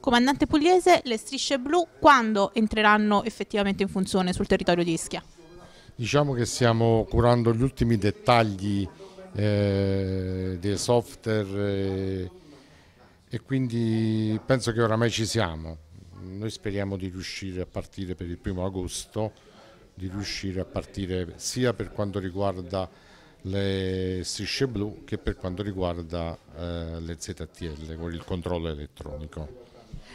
Comandante Pugliese, le strisce blu quando entreranno effettivamente in funzione sul territorio di Ischia? Diciamo che stiamo curando gli ultimi dettagli eh, dei software eh, e quindi penso che oramai ci siamo. Noi speriamo di riuscire a partire per il primo agosto, di riuscire a partire sia per quanto riguarda le strisce blu che per quanto riguarda eh, le ZTL con il controllo elettronico.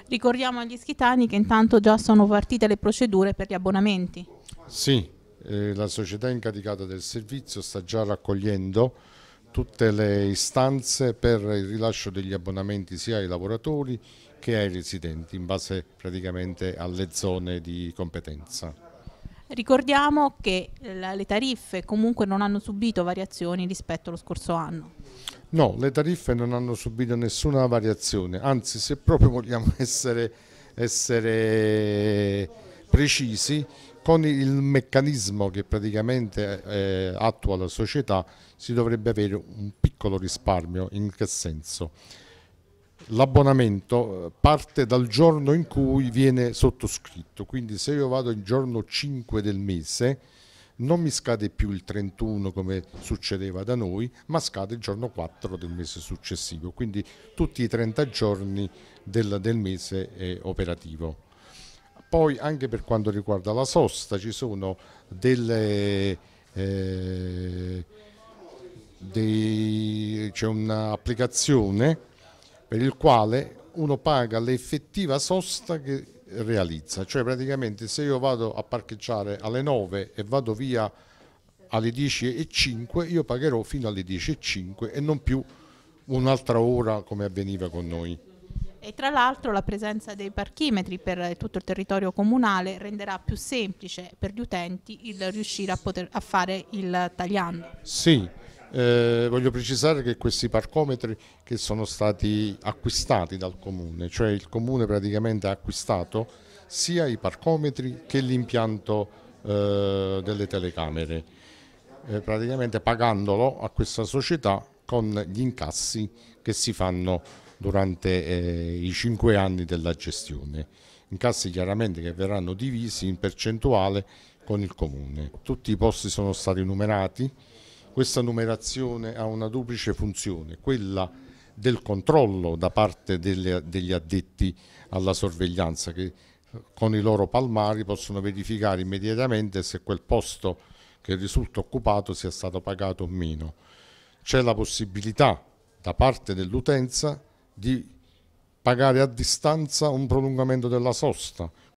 Ricordiamo agli ischitani che intanto già sono partite le procedure per gli abbonamenti. Sì, eh, la società incaricata del servizio sta già raccogliendo tutte le istanze per il rilascio degli abbonamenti sia ai lavoratori che ai residenti in base praticamente alle zone di competenza. Ricordiamo che eh, le tariffe comunque non hanno subito variazioni rispetto allo scorso anno. No, le tariffe non hanno subito nessuna variazione, anzi se proprio vogliamo essere, essere precisi, con il meccanismo che praticamente eh, attua la società si dovrebbe avere un piccolo risparmio, in che senso? l'abbonamento eh, parte dal giorno in cui viene sottoscritto, quindi se io vado il giorno 5 del mese non mi scade più il 31 come succedeva da noi, ma scade il giorno 4 del mese successivo, quindi tutti i 30 giorni del, del mese è operativo. Poi anche per quanto riguarda la sosta ci sono delle... Eh, c'è un'applicazione per il quale uno paga l'effettiva sosta che realizza, cioè praticamente se io vado a parcheggiare alle 9 e vado via alle 10.05 io pagherò fino alle 10.05 e non più un'altra ora come avveniva con noi. E tra l'altro la presenza dei parchimetri per tutto il territorio comunale renderà più semplice per gli utenti il riuscire a, poter, a fare il tagliando. Sì, eh, voglio precisare che questi parcometri che sono stati acquistati dal comune, cioè il comune praticamente ha acquistato sia i parcometri che l'impianto eh, delle telecamere, eh, praticamente pagandolo a questa società con gli incassi che si fanno durante eh, i cinque anni della gestione. Incassi chiaramente che verranno divisi in percentuale con il comune. Tutti i posti sono stati numerati, questa numerazione ha una duplice funzione, quella del controllo da parte delle, degli addetti alla sorveglianza che con i loro palmari possono verificare immediatamente se quel posto che risulta occupato sia stato pagato o meno. C'è la possibilità da parte dell'utenza di pagare a distanza un prolungamento della sosta,